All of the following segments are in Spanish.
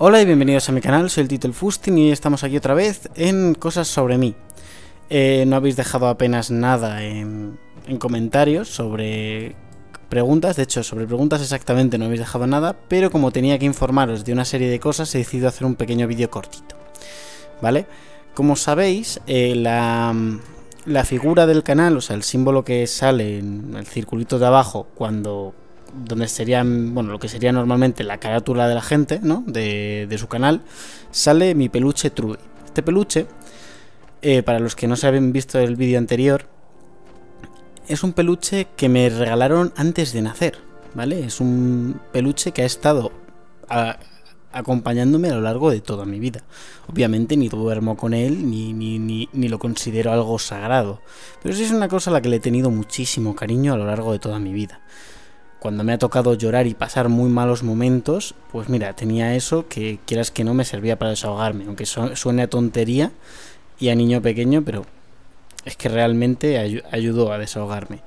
Hola y bienvenidos a mi canal, soy el el Fustin y estamos aquí otra vez en cosas sobre mí. Eh, no habéis dejado apenas nada en, comentarios sobre preguntas, de hecho sobre preguntas exactamente no habéis dejado nada, pero como tenía que informaros de una serie de cosas he decidido hacer un pequeño vídeo cortito, ¿vale? Como sabéis, eh, la, la figura del canal, o sea, el símbolo que sale en el circulito de abajo cuando donde serían, bueno, lo que sería normalmente la carátula de la gente, ¿no? De, su canal, sale mi peluche Trudy. Este peluche, eh, para los que no se habían visto el vídeo anterior, es un peluche que me regalaron antes de nacer, ¿vale? Es un peluche que ha estado acompañándome a lo largo de toda mi vida. Obviamente ni duermo con él, ni, ni, ni, lo considero algo sagrado, pero sí es una cosa a la que le he tenido muchísimo cariño a lo largo de toda mi vida cuando me ha tocado llorar y pasar muy malos momentos, pues mira, tenía eso que quieras que no me servía para desahogarme, aunque suene a tontería y a niño pequeño, pero es que realmente ayudó a desahogarme.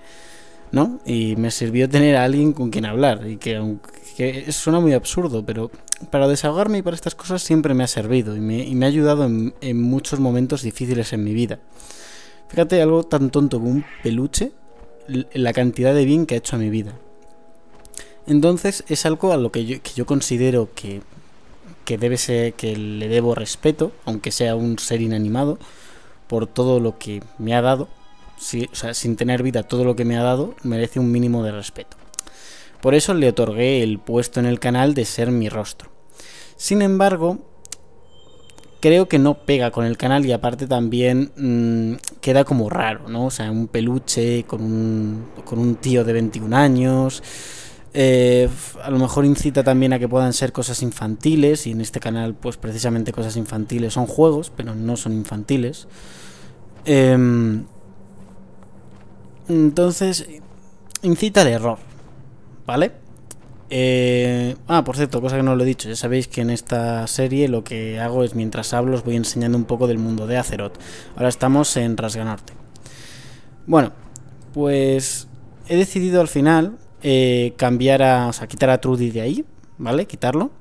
¿No? Y me sirvió tener a alguien con quien hablar, y que aunque suena muy absurdo, pero para desahogarme y para estas cosas siempre me ha servido y me, ha ayudado en, en muchos momentos difíciles en mi vida. Fíjate algo tan tonto como un peluche, la cantidad de bien que ha hecho a mi vida. Entonces es algo a lo que yo, considero que, debe ser, que le debo respeto, aunque sea un ser inanimado, por todo lo que me ha dado. o sea, sin tener vida, todo lo que me ha dado merece un mínimo de respeto. Por eso le otorgué el puesto en el canal de ser mi rostro. Sin embargo, creo que no pega con el canal y aparte también mm, queda como raro, ¿no? O sea, un peluche con un, con un tío de 21 años eh, a lo mejor incita también a que puedan ser cosas infantiles y en este canal pues precisamente cosas infantiles son juegos, pero no son infantiles. Em, entonces, incita al error, ¿vale? Eh, ah, por cierto, cosa que no lo he dicho, ya sabéis que en esta serie lo que hago es mientras hablo os voy enseñando un poco del mundo de Azeroth. Ahora estamos en Rasganarte Bueno, pues he decidido al final eh, cambiar a, quitar a Trudy de ahí, ¿vale? Quitarlo.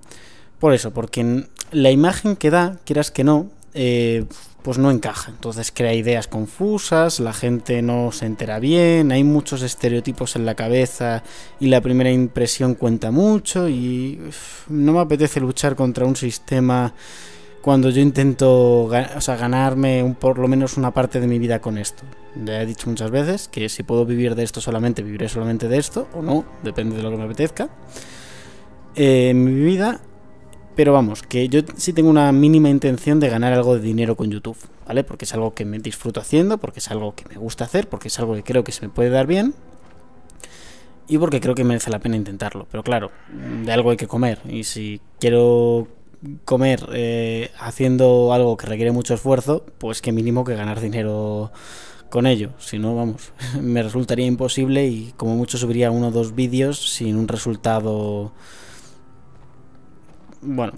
Por eso, porque la imagen que da, quieras que no, eh, pues no encaja. Entonces crea ideas confusas, la gente no se entera bien, hay muchos estereotipos en la cabeza y la primera impresión cuenta mucho y no me apetece luchar contra un sistema cuando yo intento o sea, ganarme un, por lo menos una parte de mi vida con esto. Ya he dicho muchas veces que si puedo vivir de esto solamente, viviré solamente de esto, o no, depende de lo que me apetezca. Eh, en mi vida. Pero vamos, que yo sí tengo una mínima intención de ganar algo de dinero con YouTube, ¿vale? Porque es algo que me disfruto haciendo, porque es algo que me gusta hacer, porque es algo que creo que se me puede dar bien y porque creo que merece la pena intentarlo. Pero claro, de algo hay que comer y si quiero comer eh, haciendo algo que requiere mucho esfuerzo, pues que mínimo que ganar dinero con ello. Si no, vamos, me resultaría imposible y como mucho subiría uno o dos vídeos sin un resultado... Bueno,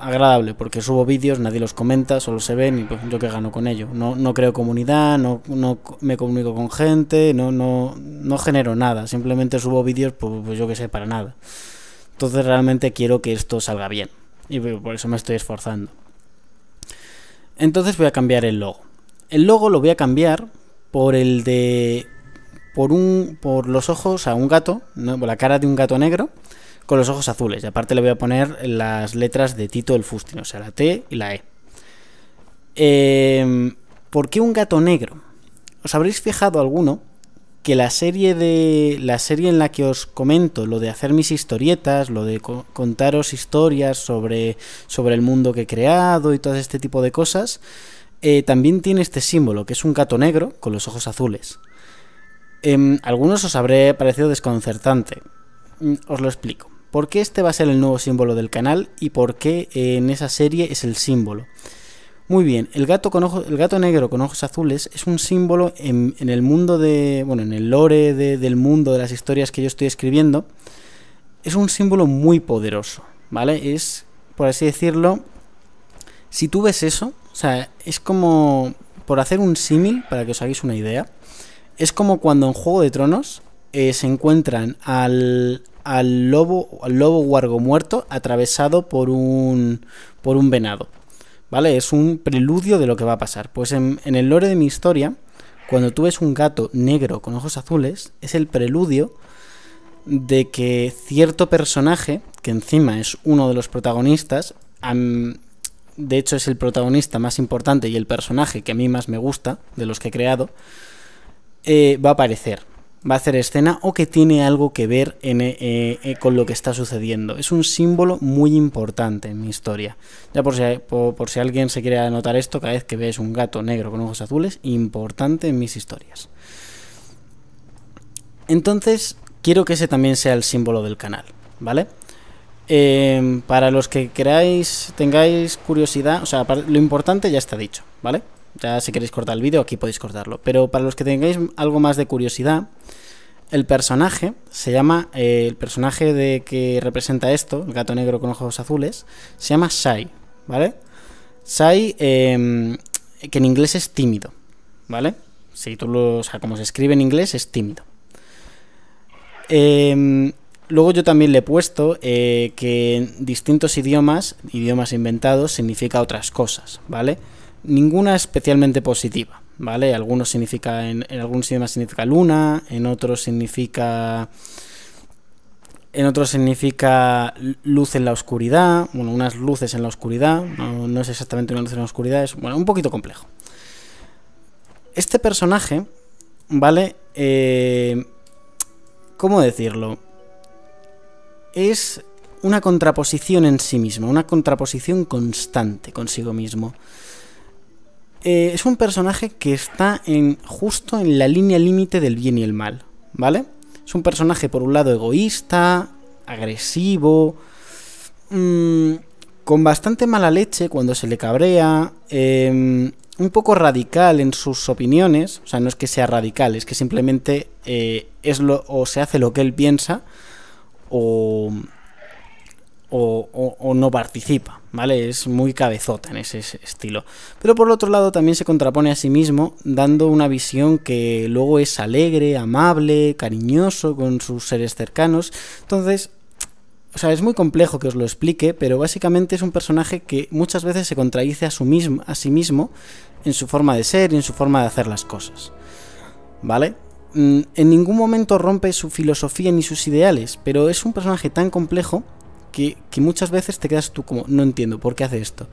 agradable, porque subo vídeos, nadie los comenta, solo se ven y pues yo que gano con ello. No, creo comunidad, no, no me comunico con gente, no, no, no genero nada, simplemente subo vídeos, pues, pues, yo que sé, para nada. Entonces realmente quiero que esto salga bien y pues, por eso me estoy esforzando. Entonces voy a cambiar el logo el logo lo voy a cambiar por el de por un por los ojos a un gato, la cara de un gato negro con los ojos azules. Y aparte le voy a poner las letras de Tito el Fustino, o sea, la T y la E. Em, ¿Por qué un gato negro? ¿Os habréis fijado alguno que la serie de la serie en la que os comento lo de hacer mis historietas, lo de contaros historias sobre sobre el mundo que he creado y todo este tipo de cosas? Eh, también tiene este símbolo, que es un gato negro con los ojos azules. Em, algunos os habré parecido desconcertante. Mm, os lo explico. ¿Por qué este va a ser el nuevo símbolo del canal y por qué eh, en esa serie es el símbolo? Muy bien, el gato, con el gato negro con ojos azules es un símbolo en, el mundo de. Bueno, en el lore del mundo de las historias que yo estoy escribiendo. Es un símbolo muy poderoso, ¿vale? Es, por así decirlo, si tú ves eso, o sea, es como, por hacer un símil, para que os hagáis una idea, es como cuando en Juego de Tronos eh, se encuentran al, al lobo, al lobo huargo muerto atravesado por un, por un venado. ¿Vale? Es un preludio de lo que va a pasar. Pues en, el lore de mi historia, cuando tú ves un gato negro con ojos azules, es el preludio de que cierto personaje, que encima es uno de los protagonistas, de hecho es el protagonista más importante y el personaje que a mí más me gusta, de los que he creado, eh, va a aparecer, va a hacer escena o que tiene algo que ver eh, eh, con lo que está sucediendo. Es un símbolo muy importante en mi historia. Ya por si, por, por si alguien se quiere anotar esto, cada vez que ves un gato negro con ojos azules, importante en mis historias. Entonces, quiero que ese también sea el símbolo del canal, ¿vale? Em, para los que queráis, tengáis curiosidad, o sea, lo importante ya está dicho, ¿vale? Ya si queréis cortar el vídeo, aquí podéis cortarlo. Pero para los que tengáis algo más de curiosidad, el personaje se llama, eh, el personaje de que representa esto, el gato negro con ojos azules, se llama Sai, ¿vale? Sai, em, que en inglés es tímido, ¿vale? Si tú lo, o sea, como se escribe en inglés, es tímido. Eh, Luego yo también le he puesto eh, que en distintos idiomas, idiomas inventados, significa otras cosas, ¿vale? Ninguna especialmente positiva, ¿vale? Algunos significa, en, algún algunos idiomas significa luna, en otros significa... En otros significa luz en la oscuridad, bueno, unas luces en la oscuridad, no, es exactamente una luz en la oscuridad, es bueno, un poquito complejo. Este personaje, ¿vale? Eh, ¿Cómo decirlo? es una contraposición en sí mismo... una contraposición constante consigo mismo. Eh, es un personaje que está en, justo en la línea límite del bien y el mal, ¿vale? Es un personaje, por un lado, egoísta, agresivo, mm, con bastante mala leche cuando se le cabrea, em, un poco radical en sus opiniones, o sea, no es que sea radical, es que simplemente eh, es lo, o se hace lo que él piensa, o, o, no participa, ¿vale? Es muy cabezota en ese estilo. Pero por el otro lado también se contrapone a sí mismo dando una visión que luego es alegre, amable, cariñoso con sus seres cercanos. Entonces, o sea, es muy complejo que os lo explique, pero básicamente es un personaje que muchas veces se contradice a, mismo, a sí mismo en su forma de ser y en su forma de hacer las cosas. ¿Vale? Mm, en ningún momento rompe su filosofía ni sus ideales, pero es un personaje tan complejo que, muchas veces te quedas tú como, no entiendo, ¿por qué hace esto?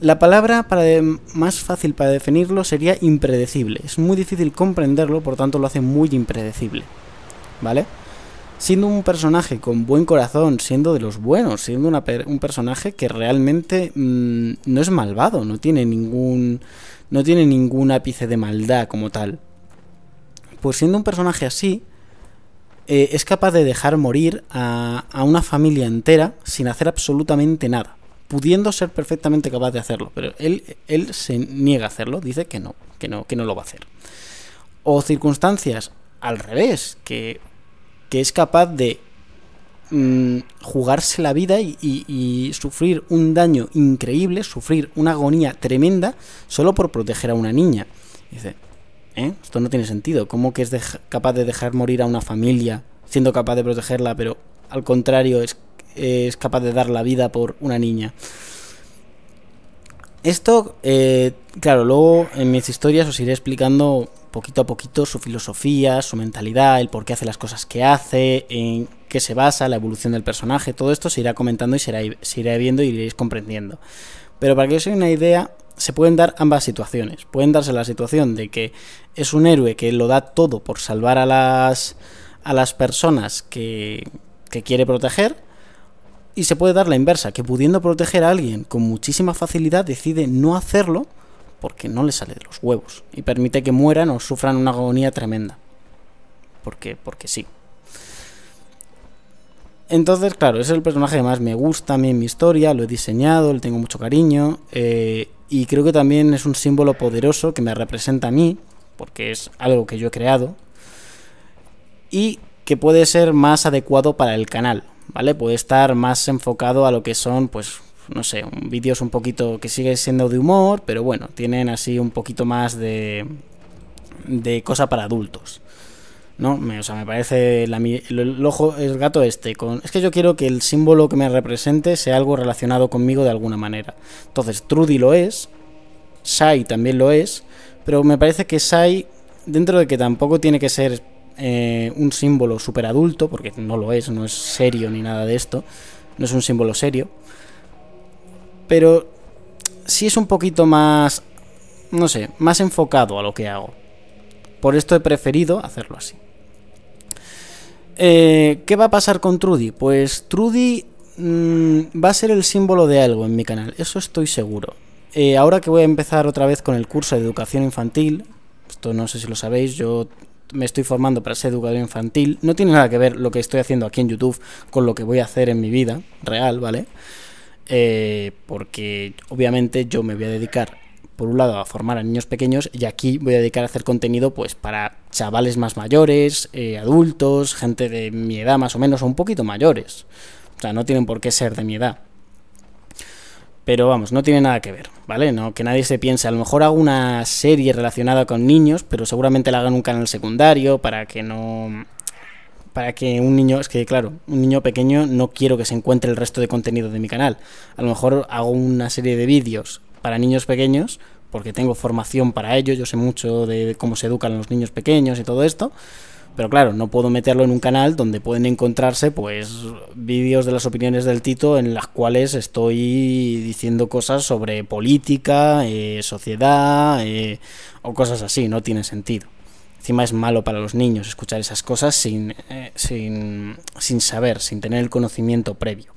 La palabra más fácil para definirlo sería impredecible. Es muy difícil comprenderlo, por tanto lo hace muy impredecible. ¿Vale? Siendo un personaje con buen corazón, siendo de los buenos, siendo un personaje que realmente mm, no es malvado, no tiene ningún. no tiene ningún ápice de maldad como tal. Pues siendo un personaje así, eh, es capaz de dejar morir a, una familia entera sin hacer absolutamente nada pudiendo ser perfectamente capaz de hacerlo, pero él, él, se niega a hacerlo, dice que no, que no, que no lo va a hacer. O circunstancias al revés, que, es capaz de mm, jugarse la vida y, y, sufrir un daño increíble, sufrir una agonía tremenda, solo por proteger a una niña. Dice, ¿Eh? Esto no tiene sentido. ¿Cómo que es capaz de dejar morir a una familia siendo capaz de protegerla, pero al contrario es, es capaz de dar la vida por una niña? Esto, eh, claro, luego en mis historias os iré explicando poquito a poquito su filosofía, su mentalidad, el por qué hace las cosas que hace, en qué se basa, la evolución del personaje, todo esto se irá comentando y se irá, viendo y iréis comprendiendo. Pero para que os dé una idea, se pueden dar ambas situaciones. Pueden darse la situación de que es un héroe que lo da todo por salvar a las, a las personas que, que quiere proteger. Y se puede dar la inversa, que pudiendo proteger a alguien con muchísima facilidad decide no hacerlo porque no le sale de los huevos y permite que mueran o sufran una agonía tremenda. Porque, porque sí. Entonces, claro, es el personaje que más me gusta a mí en mi historia, lo he diseñado, le tengo mucho cariño. Eh, y creo que también es un símbolo poderoso que me representa a mí, porque es algo que yo he creado, y que puede ser más adecuado para el canal, ¿vale? Puede estar más enfocado a lo que son, pues, no sé, vídeos un poquito que sigue siendo de humor, pero bueno, tienen así un poquito más de, de cosa para adultos. ¿no? Me, o sea, me parece el, ojo, el gato este. es que yo quiero que el símbolo que me represente sea algo relacionado conmigo de alguna manera. Entonces, Trudy lo es, Sai también lo es, pero me parece que Sai, dentro de que tampoco tiene que ser eh, un símbolo super adulto, porque no lo es, no es serio ni nada de esto, no es un símbolo serio, pero sí es un poquito más, no sé, más enfocado a lo que hago. Por esto he preferido hacerlo así. Eh, ¿Qué va a pasar con Trudy? Pues Trudy mm, va a ser el símbolo de algo en mi canal, eso estoy seguro. Eh, ahora que voy a empezar otra vez con el curso de educación infantil, esto no sé si lo sabéis, yo me estoy formando para ser educador infantil, no tiene nada que ver lo que estoy haciendo aquí en YouTube con lo que voy a hacer en mi vida real, ¿vale? Eh, porque obviamente yo me voy a dedicar por un lado, a formar a niños pequeños y aquí voy a dedicar a hacer contenido pues para chavales más mayores, eh, adultos, gente de mi edad más o menos o un poquito mayores. O sea, no tienen por qué ser de mi edad. Pero vamos, no tiene nada que ver, ¿vale? No, que nadie se piense, a lo mejor hago una serie relacionada con niños, pero seguramente la hagan un canal secundario para que no para que un niño, es que claro, un niño pequeño no quiero que se encuentre el resto de contenido de mi canal. A lo mejor hago una serie de vídeos para niños pequeños, porque tengo formación para ello, yo sé mucho de cómo se educan los niños pequeños y todo esto. Pero claro, no puedo meterlo en un canal donde pueden encontrarse pues vídeos de las opiniones del Tito en las cuales estoy diciendo cosas sobre política, eh, sociedad eh, o cosas así, no tiene sentido. Encima es malo para los niños escuchar esas cosas sin, eh, sin, sin saber, sin tener el conocimiento previo.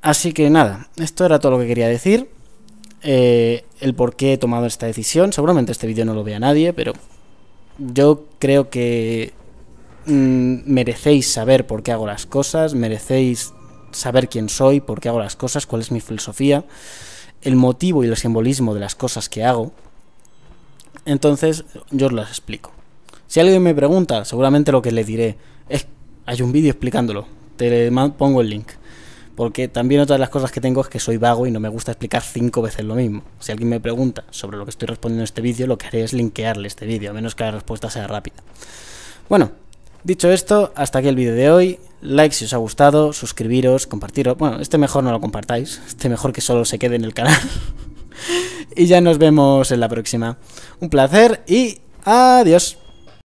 Así que nada, esto era todo lo que quería decir. Eh, el por qué he tomado esta decisión. Seguramente este vídeo no lo vea nadie, pero yo creo que mm, merecéis saber por qué hago las cosas, merecéis saber quién soy, por qué hago las cosas, cuál es mi filosofía, el motivo y el simbolismo de las cosas que hago. Entonces, yo os las explico. Si alguien me pregunta, seguramente lo que le diré es, hay un vídeo explicándolo, te pongo el link. Porque también otra de las cosas que tengo es que soy vago y no me gusta explicar cinco veces lo mismo. Si alguien me pregunta sobre lo que estoy respondiendo en este vídeo, lo que haré es linkearle este vídeo, a menos que la respuesta sea rápida. Bueno, dicho esto, hasta aquí el vídeo de hoy. Like si os ha gustado, suscribiros, compartiros. Bueno, este mejor no lo compartáis, este mejor que solo se quede en el canal. y ya nos vemos en la próxima. Un placer y adiós.